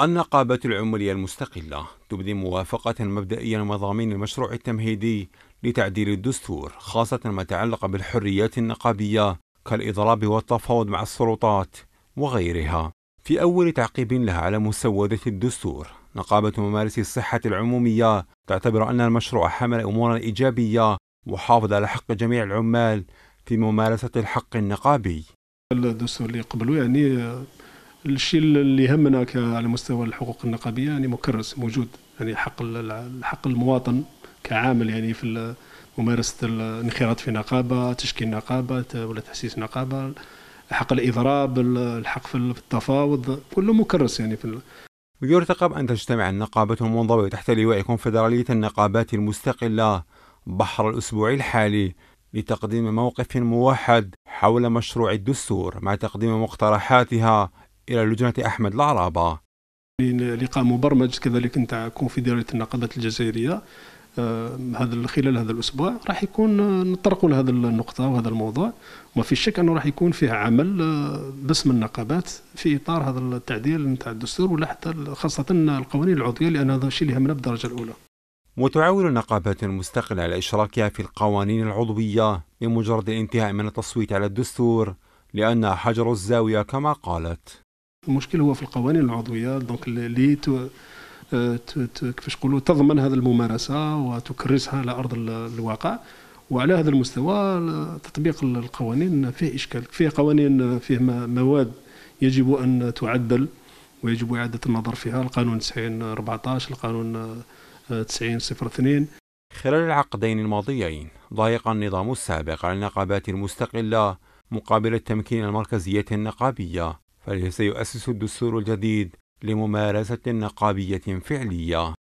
النقابة العمالية المستقلة تبدي موافقة مبدئيا لمضامين المشروع التمهيدي لتعديل الدستور خاصة ما تعلق بالحريات النقابية كالإضراب والتفاوض مع السلطات وغيرها في أول تعقيب لها على مسودة الدستور نقابة ممارسي الصحة العمومية تعتبر أن المشروع حمل أمورا إيجابية وحافظ على حق جميع العمال في ممارسة الحق النقابي الدستور اللي قبله يعني الشيء اللي يهمنا على مستوى الحقوق النقابيه يعني مكرس موجود يعني حق حق المواطن كعامل يعني في ممارسه الانخراط في نقابه تشكيل نقابه ولا تاسيس نقابه حق الاضراب الحق في التفاوض كله مكرس يعني في ويرتقب أن تجتمع النقابة المنضوية تحت لواء كونفدرالية النقابات المستقلة بحر الأسبوع الحالي لتقديم موقف موحد حول مشروع الدستور مع تقديم مقترحاتها إلى لجنة أحمد العرابة لقاء مبرمج كذلك نتاع كونفدرالية النقابات الجزائرية آه، هذا خلال هذا الاسبوع راح يكون آه، نطرقوا لهذا النقطه وهذا الموضوع وما في شك انه راح يكون فيه عمل آه، باسم النقابات في اطار هذا التعديل نتاع الدستور ولا حتى خاصه القوانين العضويه لان هذا الشيء اللي يهمنا بالدرجه الاولى. وتعاون النقابات المستقله على اشراكها في القوانين العضويه بمجرد الانتهاء من التصويت على الدستور لانها حجر الزاويه كما قالت. المشكل هو في القوانين العضويه دونك اللي آه، كيفاش نقولوا تضمن هذه الممارسه وتكرسها على ارض الواقع وعلى هذا المستوى تطبيق القوانين فيه اشكال فيه قوانين فيه مواد يجب ان تعدل ويجب اعاده النظر فيها القانون 90 14 القانون 90 آه، 02 خلال العقدين الماضيين ضايق النظام السابق على النقابات المستقله مقابل التمكين المركزيه النقابيه فسيؤسس الدستور الجديد لممارسة نقابية فعلية